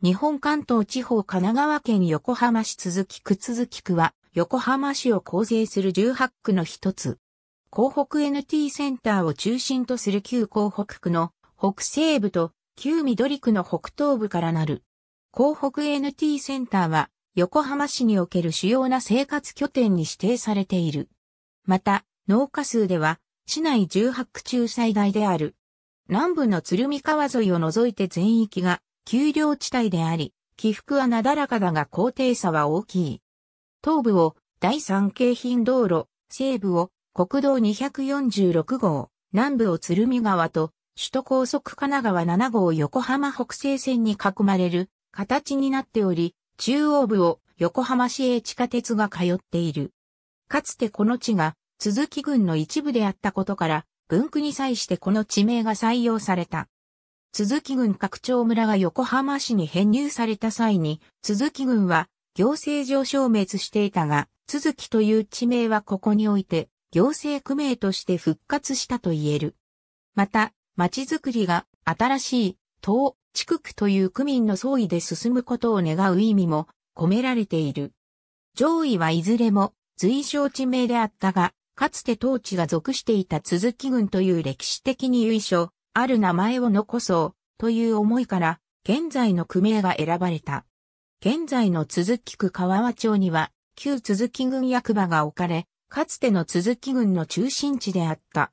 日本関東地方神奈川県横浜市続き区続き区は、横浜市を構成する18区の一つ。港北 NT センターを中心とする旧港北区の北西部と旧緑区の北東部からなる。港北 NT センターは横浜市における主要な生活拠点に指定されている。また、農家数では市内18区中最大である。南部の鶴見川沿いを除いて全域が丘陵地帯であり、起伏はなだらかだが高低差は大きい。東部を第三京浜道路、西部を国道246号、南部を鶴見川と首都高速神奈川7号横浜北西線に囲まれる形になっており、中央部を横浜市営地下鉄が通っている。かつてこの地が鈴木郡の一部であったことから、文句に際してこの地名が採用された。鈴木郡拡張村が横浜市に編入された際に、鈴木郡は行政上消滅していたが、鈴木という地名はここにおいて、行政区名として復活したと言える。また、町づくりが新しい、東、地区区という区民の総意で進むことを願う意味も込められている。上位はいずれも随所地名であったが、かつて当地が属していた鈴木郡という歴史的に由緒ある名前を残そうという思いから、現在の区名が選ばれた。現在の続き区川和町には、旧続き郡役場が置かれ、かつての続き郡の中心地であった。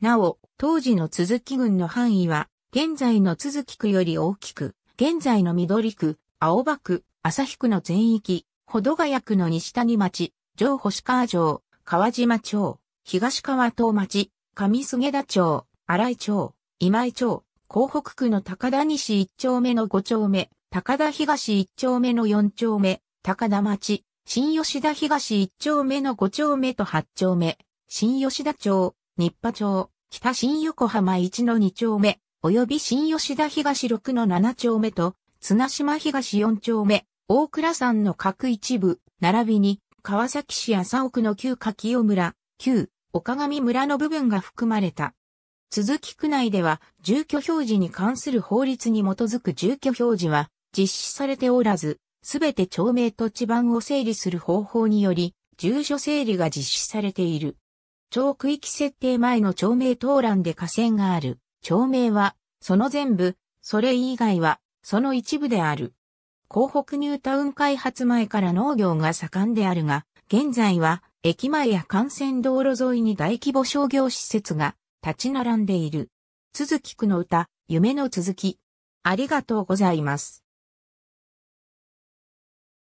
なお、当時の続き郡の範囲は、現在の続き区より大きく、現在の緑区、青葉区、旭区の全域、保土ヶ谷区の西谷町、上星川城、川島町、東川東町、上杉田町、新井町、今井町、港北区の高田西一丁目の五丁目、高田東一丁目の四丁目、高田町、新吉田東一丁目の五丁目と八丁目、新吉田町、日波町、北新横浜一の二丁目、及び新吉田東六の七丁目と、綱島東四丁目、大倉山の各一部、並びに、川崎市朝奥の旧柿尾村、旧、岡上村の部分が含まれた。鈴木区内では住居表示に関する法律に基づく住居表示は実施されておらず、すべて町名と地盤を整理する方法により、住所整理が実施されている。町区域設定前の町名登欄で河川がある。町名は、その全部、それ以外は、その一部である。広北ニュータウン開発前から農業が盛んであるが、現在は、駅前や幹線道路沿いに大規模商業施設が立ち並んでいる。続き区の歌、夢の続き。ありがとうございます。